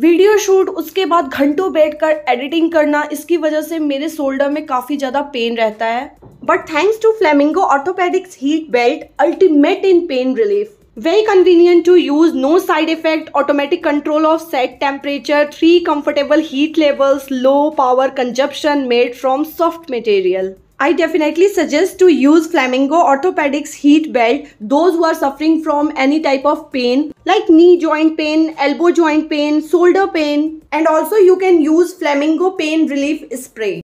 Video shoot उसके बाद घंटों बैठकर एडिटिंग करना इसकी वजह से मेरे शोल्डर में काफ़ी ज़्यादा पेन रहता है but thanks to Flamingo orthopedics heat belt ultimate in pain relief very convenient to use no side effect automatic control of set temperature three comfortable heat levels low power consumption made from soft material I definitely suggest to use Flamingo Orthopedics heat belt those who are suffering from any type of pain like knee joint pain, elbow joint pain, shoulder pain and also you can use Flamingo pain relief spray.